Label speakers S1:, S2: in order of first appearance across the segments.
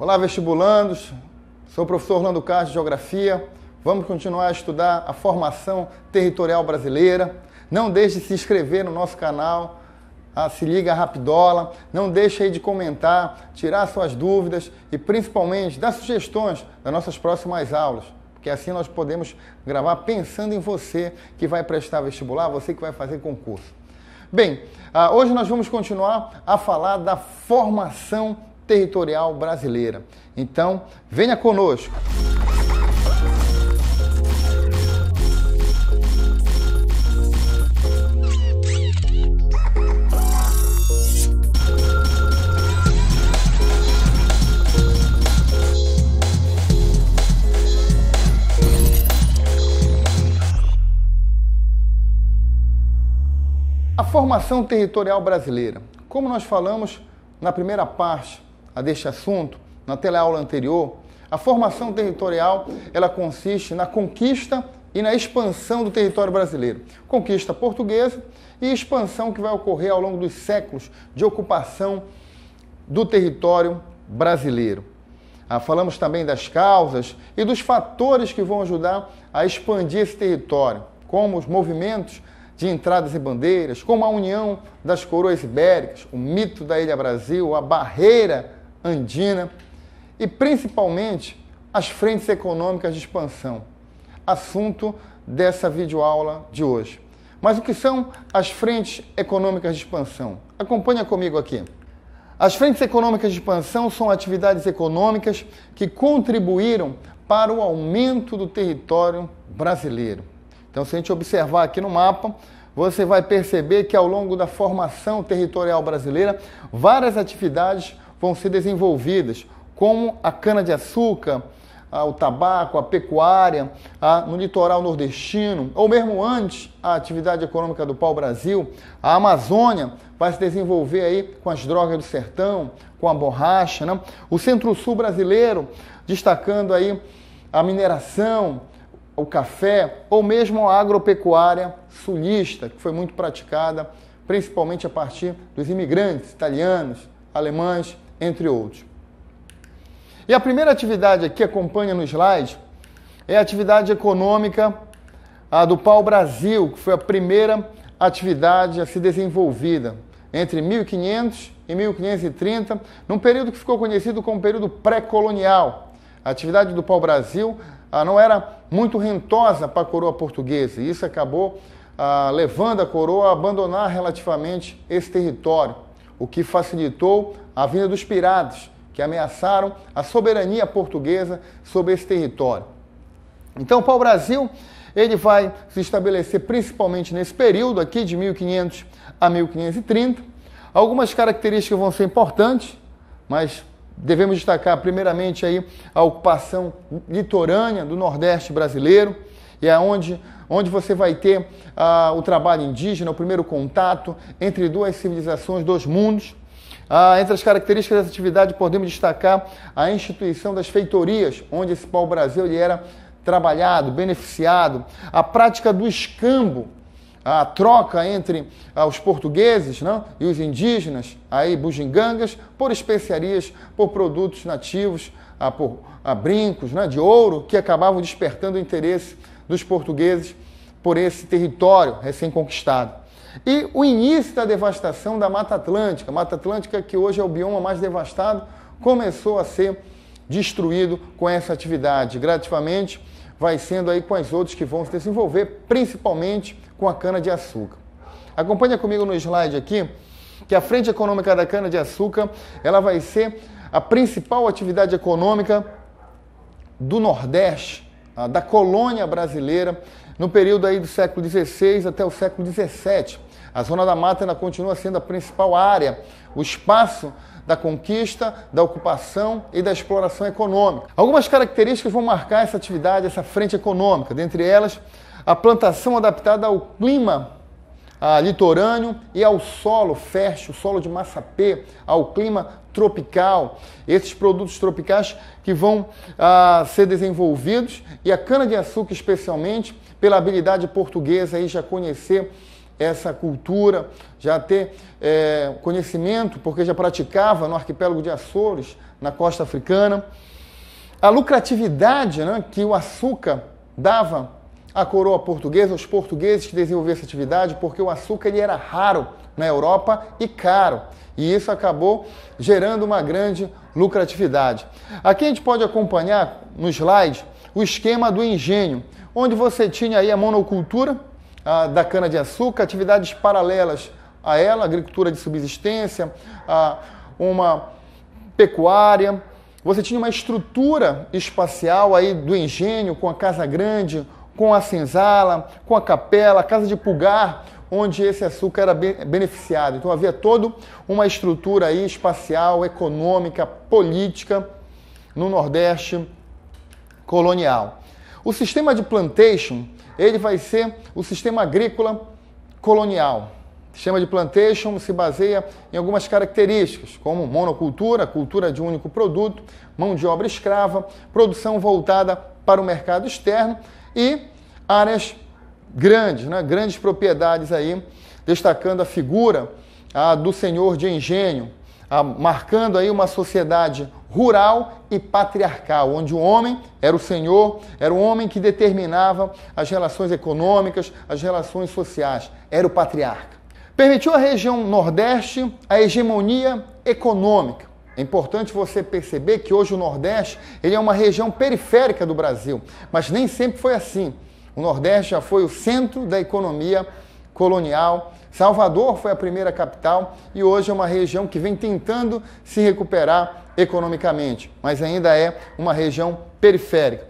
S1: Olá, vestibulandos. Sou o professor Orlando Castro de Geografia. Vamos continuar a estudar a formação territorial brasileira. Não deixe de se inscrever no nosso canal. Ah, se liga Rapidola. Não deixe aí de comentar, tirar suas dúvidas e principalmente dar sugestões das nossas próximas aulas. Porque assim nós podemos gravar pensando em você que vai prestar vestibular, você que vai fazer concurso. Bem, ah, hoje nós vamos continuar a falar da formação territorial brasileira. Então, venha conosco! A formação territorial brasileira. Como nós falamos na primeira parte a deste assunto na teleaula anterior, a formação territorial ela consiste na conquista e na expansão do território brasileiro. Conquista portuguesa e expansão que vai ocorrer ao longo dos séculos de ocupação do território brasileiro. Ah, falamos também das causas e dos fatores que vão ajudar a expandir esse território, como os movimentos de entradas e bandeiras, como a união das coroas ibéricas, o mito da Ilha Brasil, a barreira andina e principalmente as frentes econômicas de expansão, assunto dessa videoaula de hoje. Mas o que são as frentes econômicas de expansão? Acompanha comigo aqui. As frentes econômicas de expansão são atividades econômicas que contribuíram para o aumento do território brasileiro. Então, se a gente observar aqui no mapa, você vai perceber que ao longo da formação territorial brasileira, várias atividades vão ser desenvolvidas, como a cana-de-açúcar, ah, o tabaco, a pecuária, ah, no litoral nordestino, ou mesmo antes a atividade econômica do pau-brasil, a Amazônia vai se desenvolver aí com as drogas do sertão, com a borracha, né? o centro-sul brasileiro destacando aí a mineração, o café, ou mesmo a agropecuária sulista, que foi muito praticada principalmente a partir dos imigrantes italianos, alemães, entre outros. E a primeira atividade que acompanha no slide é a atividade econômica a do Pau Brasil, que foi a primeira atividade a ser desenvolvida entre 1500 e 1530, num período que ficou conhecido como período pré-colonial. A atividade do Pau Brasil ah, não era muito rentosa para a coroa portuguesa, e isso acabou ah, levando a coroa a abandonar relativamente esse território o que facilitou a vinda dos piratas, que ameaçaram a soberania portuguesa sobre esse território. Então, o brasil ele vai se estabelecer principalmente nesse período aqui de 1500 a 1530. Algumas características vão ser importantes, mas devemos destacar primeiramente aí a ocupação litorânea do Nordeste brasileiro, e é onde onde você vai ter ah, o trabalho indígena, o primeiro contato entre duas civilizações, dois mundos. Ah, entre as características dessa atividade, podemos destacar a instituição das feitorias, onde esse pau-brasil era trabalhado, beneficiado, a prática do escambo, a troca entre ah, os portugueses não? Né, e os indígenas, aí bugigangas, por especiarias, por produtos nativos, ah, por ah, brincos né? de ouro, que acabavam despertando o interesse dos portugueses por esse território recém-conquistado. E o início da devastação da Mata Atlântica, Mata Atlântica que hoje é o bioma mais devastado, começou a ser destruído com essa atividade. Gradativamente vai sendo aí com as outras que vão se desenvolver, principalmente com a cana-de-açúcar. Acompanha comigo no slide aqui que a frente econômica da cana-de-açúcar ela vai ser a principal atividade econômica do Nordeste ah, da colônia brasileira no período aí do século XVI até o século XVII. A Zona da Mata ainda continua sendo a principal área, o espaço da conquista, da ocupação e da exploração econômica. Algumas características vão marcar essa atividade, essa frente econômica, dentre elas a plantação adaptada ao clima ah, litorâneo e ao solo fértil, solo de massapê, ao clima tropical, esses produtos tropicais que vão ah, ser desenvolvidos e a cana-de-açúcar, especialmente, pela habilidade portuguesa aí já conhecer essa cultura, já ter é, conhecimento, porque já praticava no arquipélago de Açores, na costa africana. A lucratividade né, que o açúcar dava à coroa portuguesa, aos portugueses que desenvolviam essa atividade, porque o açúcar ele era raro na Europa e caro. E isso acabou gerando uma grande lucratividade. Aqui a gente pode acompanhar no slide o esquema do engenho, onde você tinha aí a monocultura a, da cana-de-açúcar, atividades paralelas a ela, agricultura de subsistência, a, uma pecuária. Você tinha uma estrutura espacial aí do engenho, com a casa grande, com a senzala, com a capela, a casa de pulgar, onde esse açúcar era beneficiado. Então havia toda uma estrutura aí espacial, econômica, política no Nordeste colonial. O sistema de plantation, ele vai ser o sistema agrícola colonial. O sistema de plantation se baseia em algumas características, como monocultura, cultura de um único produto, mão de obra escrava, produção voltada para o mercado externo e áreas grandes, né? grandes propriedades aí, destacando a figura a, do senhor de engenho, a, marcando aí uma sociedade rural e patriarcal, onde o homem era o senhor, era o homem que determinava as relações econômicas, as relações sociais, era o patriarca. Permitiu à região Nordeste a hegemonia econômica. É importante você perceber que hoje o Nordeste ele é uma região periférica do Brasil, mas nem sempre foi assim. O Nordeste já foi o centro da economia colonial. Salvador foi a primeira capital e hoje é uma região que vem tentando se recuperar economicamente, mas ainda é uma região periférica.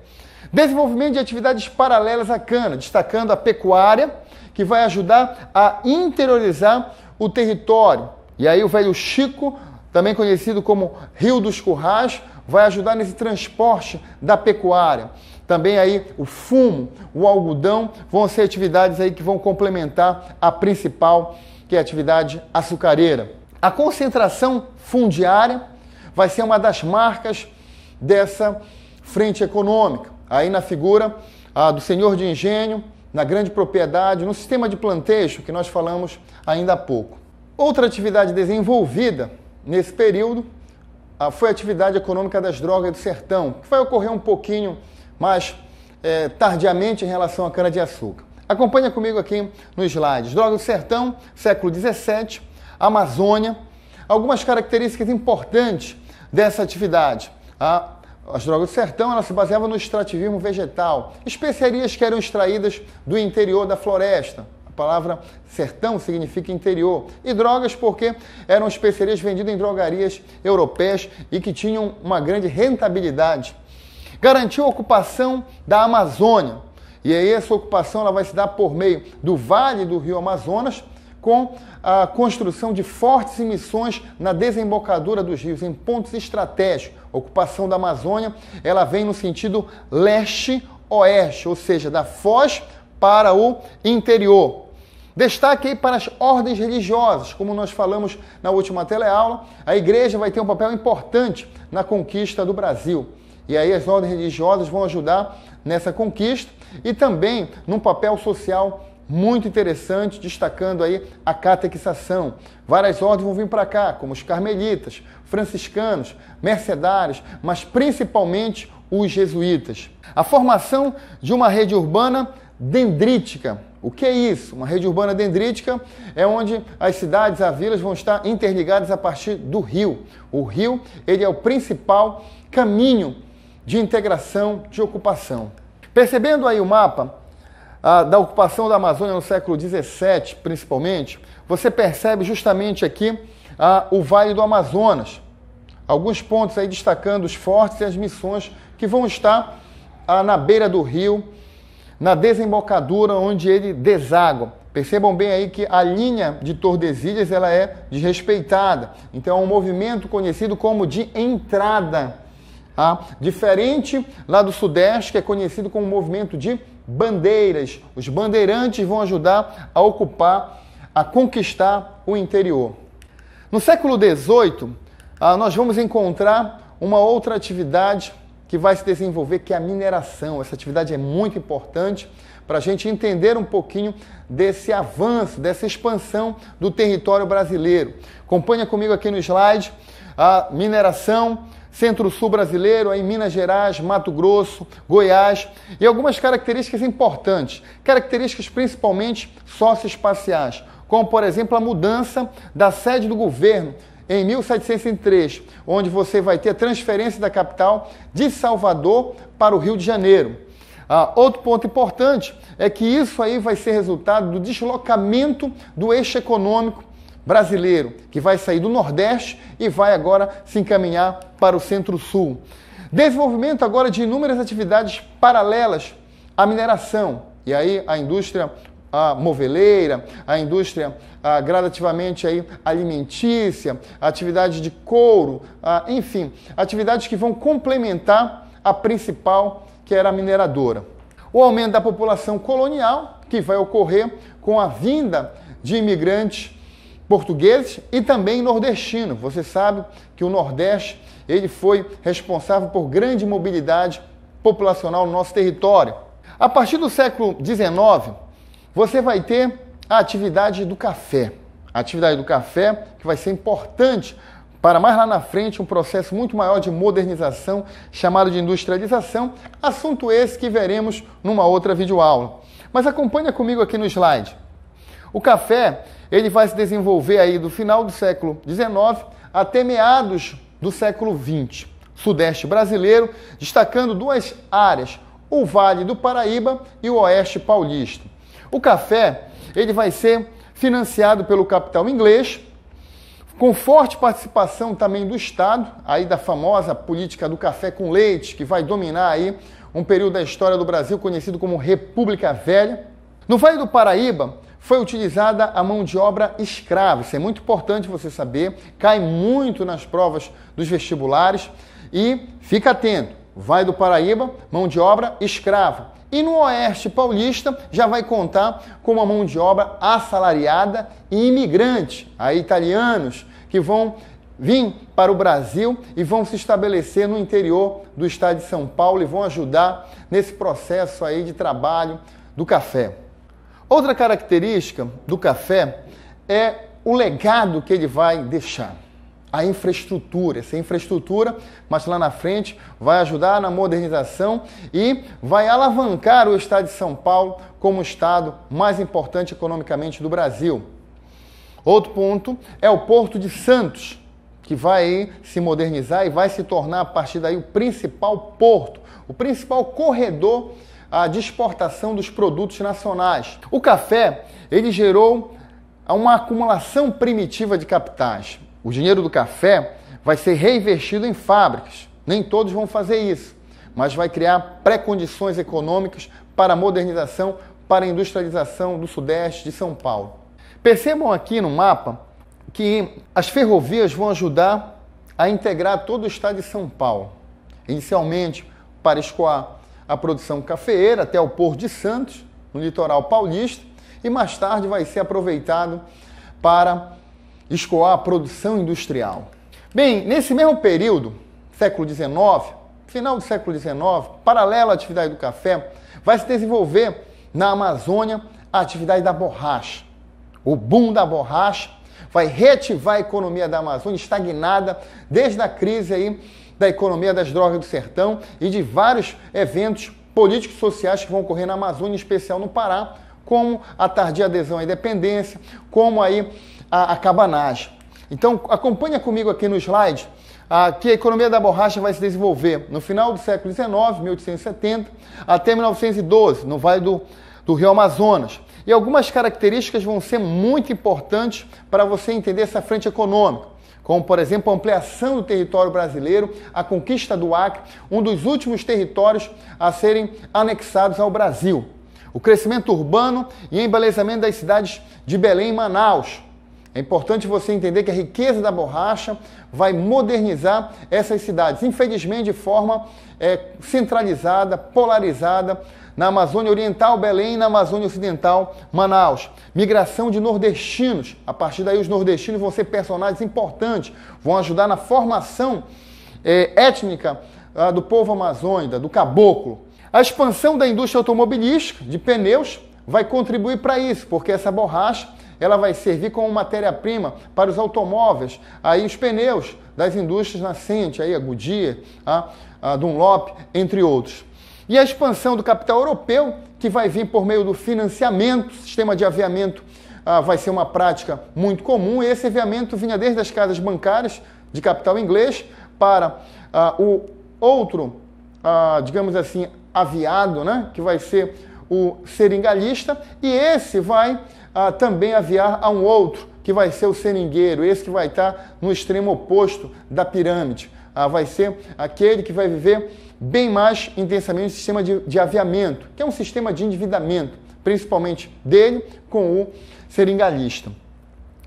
S1: Desenvolvimento de atividades paralelas à cana, destacando a pecuária, que vai ajudar a interiorizar o território. E aí o velho Chico, também conhecido como Rio dos Currais, vai ajudar nesse transporte da pecuária. Também aí o fumo, o algodão vão ser atividades aí que vão complementar a principal, que é a atividade açucareira. A concentração fundiária vai ser uma das marcas dessa frente econômica. Aí na figura do senhor de engenho, na grande propriedade, no sistema de plantejo que nós falamos ainda há pouco. Outra atividade desenvolvida nesse período ah, foi a atividade econômica das drogas do sertão, que vai ocorrer um pouquinho mas é, tardiamente em relação à cana-de-açúcar. Acompanha comigo aqui nos slides. Droga do Sertão, século XVII, Amazônia. Algumas características importantes dessa atividade. Tá? as drogas do sertão elas se baseavam no extrativismo vegetal, especiarias que eram extraídas do interior da floresta. A palavra sertão significa interior. E drogas porque eram especiarias vendidas em drogarias europeias e que tinham uma grande rentabilidade Garantiu a ocupação da Amazônia. E aí essa ocupação ela vai se dar por meio do Vale do Rio Amazonas, com a construção de fortes emissões na desembocadura dos rios em pontos estratégicos. A ocupação da Amazônia, ela vem no sentido leste-oeste, ou seja, da Foz para o interior. Destaque aí para as ordens religiosas, como nós falamos na última teleaula, a igreja vai ter um papel importante na conquista do Brasil. E aí as ordens religiosas vão ajudar nessa conquista e também num papel social muito interessante, destacando aí a catequização. Várias ordens vão vir para cá, como os carmelitas, franciscanos, mercedários, mas principalmente os jesuítas. A formação de uma rede urbana dendrítica. O que é isso? Uma rede urbana dendrítica é onde as cidades, as vilas vão estar interligadas a partir do rio. O rio, ele é o principal caminho de integração de ocupação. Percebendo aí o mapa ah, da ocupação da Amazônia no século XVII, principalmente, você percebe justamente aqui a, ah, o Vale do Amazonas. Alguns pontos aí destacando os fortes e as missões que vão estar ah, na beira do rio, na desembocadura onde ele deságua. Percebam bem aí que a linha de Tordesilhas ela é desrespeitada. Então é um movimento conhecido como de entrada Tá? diferente lá do Sudeste, que é conhecido como movimento de bandeiras. Os bandeirantes vão ajudar a ocupar, a conquistar o interior. No século XVIII, ah, nós vamos encontrar uma outra atividade que vai se desenvolver, que é a mineração. Essa atividade é muito importante para a gente entender um pouquinho desse avanço, dessa expansão do território brasileiro. Acompanha comigo aqui no slide a mineração centro-sul brasileiro, em Minas Gerais, Mato Grosso, Goiás, e algumas características importantes, características principalmente socioespaciais, como por exemplo a mudança da sede do governo em 1703, onde você vai ter a transferência da capital de Salvador para o Rio de Janeiro. Ah, outro ponto importante é que isso aí vai ser resultado do deslocamento do eixo econômico brasileiro que vai sair do Nordeste e vai agora se encaminhar para o Centro-Sul. Desenvolvimento agora de inúmeras atividades paralelas à mineração. E aí a indústria a moveleira, a indústria a, gradativamente aí, alimentícia, a atividade de couro, a, enfim, atividades que vão complementar a principal, que era a mineradora. O aumento da população colonial, que vai ocorrer com a vinda de imigrantes portugueses e também nordestino. Você sabe que o Nordeste ele foi responsável por grande mobilidade populacional no nosso território. A partir do século XIX, você vai ter a atividade do café. A atividade do café que vai ser importante para mais lá na frente um processo muito maior de modernização chamado de industrialização, assunto esse que veremos numa outra videoaula. Mas acompanha comigo aqui no slide. O café ele vai se desenvolver aí do final do século XIX até meados do século XX. Sudeste brasileiro, destacando duas áreas, o Vale do Paraíba e o Oeste Paulista. O café, ele vai ser financiado pelo capital inglês, com forte participação também do Estado, aí da famosa política do café com leite, que vai dominar aí um período da história do Brasil conhecido como República Velha. No Vale do Paraíba, foi utilizada a mão de obra escrava. Isso é muito importante você saber, cai muito nas provas dos vestibulares e fica atento. Vai do Paraíba, mão de obra escrava. E no Oeste Paulista já vai contar com uma mão de obra assalariada e imigrante, a italianos que vão vir para o Brasil e vão se estabelecer no interior do estado de São Paulo e vão ajudar nesse processo aí de trabalho do café. Outra característica do café é o legado que ele vai deixar. A infraestrutura, essa infraestrutura, mas lá na frente vai ajudar na modernização e vai alavancar o estado de São Paulo como o estado mais importante economicamente do Brasil. Outro ponto é o Porto de Santos, que vai se modernizar e vai se tornar a partir daí o principal porto, o principal corredor a de exportação dos produtos nacionais. O café, ele gerou uma acumulação primitiva de capitais. O dinheiro do café vai ser reinvestido em fábricas. Nem todos vão fazer isso, mas vai criar pré-condições econômicas para a modernização, para a industrialização do Sudeste de São Paulo. Percebam aqui no mapa que as ferrovias vão ajudar a integrar todo o estado de São Paulo, inicialmente para escoar a produção cafeeira até o Porto de Santos, no litoral paulista, e mais tarde vai ser aproveitado para escoar a produção industrial. Bem, nesse mesmo período, século XIX, final do século XIX, paralelo à atividade do café, vai se desenvolver na Amazônia a atividade da borracha. O boom da borracha vai reativar a economia da Amazônia estagnada desde a crise aí da economia das drogas do sertão e de vários eventos políticos e sociais que vão ocorrer na Amazônia, em especial no Pará, como a tardia adesão à independência, como aí a, a cabanagem. Então acompanha comigo aqui no slide ah, que a economia da borracha vai se desenvolver no final do século XIX, 1870, até 1912, no Vale do, do Rio Amazonas. E algumas características vão ser muito importantes para você entender essa frente econômica como por exemplo a ampliação do território brasileiro, a conquista do Acre, um dos últimos territórios a serem anexados ao Brasil. O crescimento urbano e embelezamento das cidades de Belém e Manaus. É importante você entender que a riqueza da borracha vai modernizar essas cidades, infelizmente de forma é, centralizada, polarizada, na Amazônia Oriental, Belém, na Amazônia Ocidental, Manaus. Migração de nordestinos. A partir daí, os nordestinos vão ser personagens importantes, vão ajudar na formação é, étnica ah, do povo amazônida, do caboclo. A expansão da indústria automobilística, de pneus, vai contribuir para isso, porque essa borracha ela vai servir como matéria-prima para os automóveis, aí os pneus das indústrias nascentes, aí a Goodyear, a, ah, a Dunlop, entre outros. E a expansão do capital europeu, que vai vir por meio do financiamento, sistema de aviamento ah, vai ser uma prática muito comum. esse aviamento vinha desde as casas bancárias de capital inglês para ah, o outro, ah, digamos assim, aviado, né? que vai ser o seringalista, e esse vai ah, também aviar a um outro, que vai ser o seringueiro, esse que vai estar tá no extremo oposto da pirâmide. Ah, vai ser aquele que vai viver bem mais intensamente o sistema de, de aviamento, que é um sistema de endividamento, principalmente dele com o seringalista.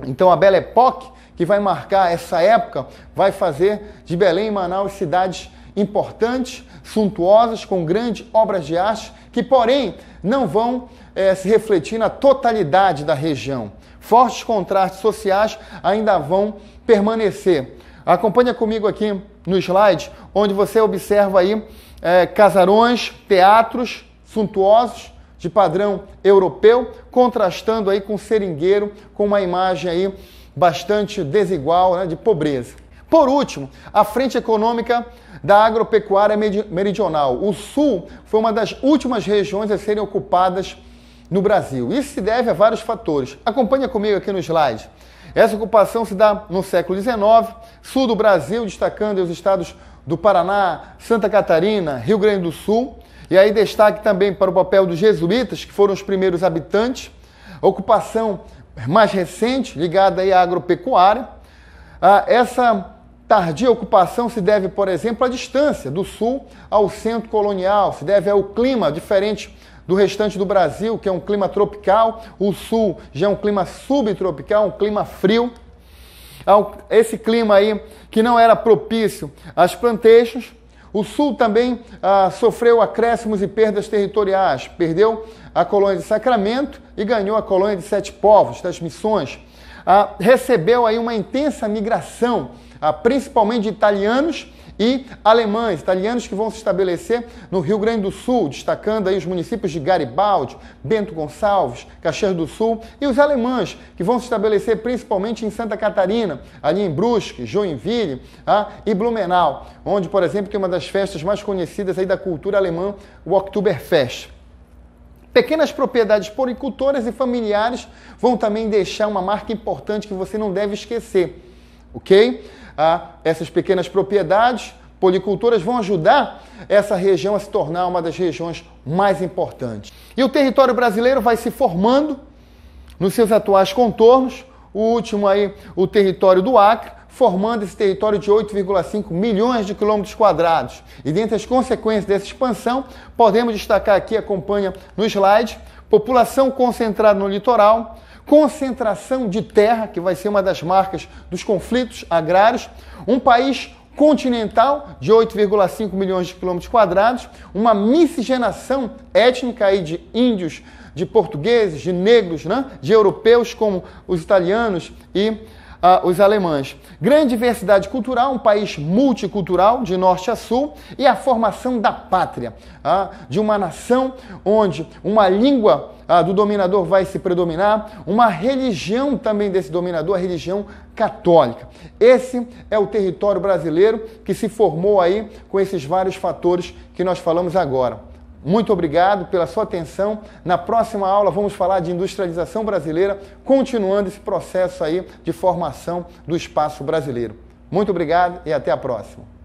S1: Então a Belle Époque, que vai marcar essa época, vai fazer de Belém e Manaus cidades importantes, suntuosas, com grandes obras de arte, que porém não vão é, se refletir na totalidade da região fortes contrastes sociais ainda vão permanecer. Acompanha comigo aqui no slide, onde você observa aí é, casarões, teatros suntuosos de padrão europeu, contrastando aí com seringueiro, com uma imagem aí bastante desigual né, de pobreza. Por último, a frente econômica da agropecuária meridional. O sul foi uma das últimas regiões a serem ocupadas no Brasil. Isso se deve a vários fatores. Acompanha comigo aqui no slide. Essa ocupação se dá no século XIX, sul do Brasil, destacando os estados do Paraná, Santa Catarina, Rio Grande do Sul. E aí destaque também para o papel dos jesuítas, que foram os primeiros habitantes. A ocupação mais recente, ligada à agropecuária. Ah, essa tardia ocupação se deve, por exemplo, à distância do sul ao centro colonial, se deve ao clima diferente do restante do Brasil, que é um clima tropical, o sul já é um clima subtropical, um clima frio. Esse clima aí que não era propício às plantations. O sul também ah, sofreu acréscimos e perdas territoriais, perdeu a colônia de Sacramento e ganhou a colônia de Sete Povos, das Missões. Ah, recebeu aí uma intensa migração, ah, principalmente de italianos e alemães, italianos que vão se estabelecer no Rio Grande do Sul, destacando aí os municípios de Garibaldi, Bento Gonçalves, Caxias do Sul, e os alemães que vão se estabelecer principalmente em Santa Catarina, ali em Brusque, Joinville ah, e Blumenau, onde, por exemplo, tem uma das festas mais conhecidas aí da cultura alemã, o Oktoberfest. Pequenas propriedades poricultoras e familiares vão também deixar uma marca importante que você não deve esquecer, ok? essas pequenas propriedades policultoras vão ajudar essa região a se tornar uma das regiões mais importantes. E o território brasileiro vai se formando nos seus atuais contornos, o último aí, o território do Acre, formando esse território de 8,5 milhões de quilômetros quadrados. E dentre as consequências dessa expansão, podemos destacar aqui, acompanha no slide, população concentrada no litoral, concentração de terra, que vai ser uma das marcas dos conflitos agrários, um país continental de 8,5 milhões de quilômetros quadrados, uma miscigenação étnica aí de índios, de portugueses, de negros, né? de europeus como os italianos e os alemães. Grande diversidade cultural, um país multicultural, de norte a sul, e a formação da pátria, de uma nação onde uma língua do dominador vai se predominar, uma religião também desse dominador, a religião católica. Esse é o território brasileiro que se formou aí com esses vários fatores que nós falamos agora. Muito obrigado pela sua atenção. Na próxima aula vamos falar de industrialização brasileira, continuando esse processo aí de formação do espaço brasileiro. Muito obrigado e até a próxima.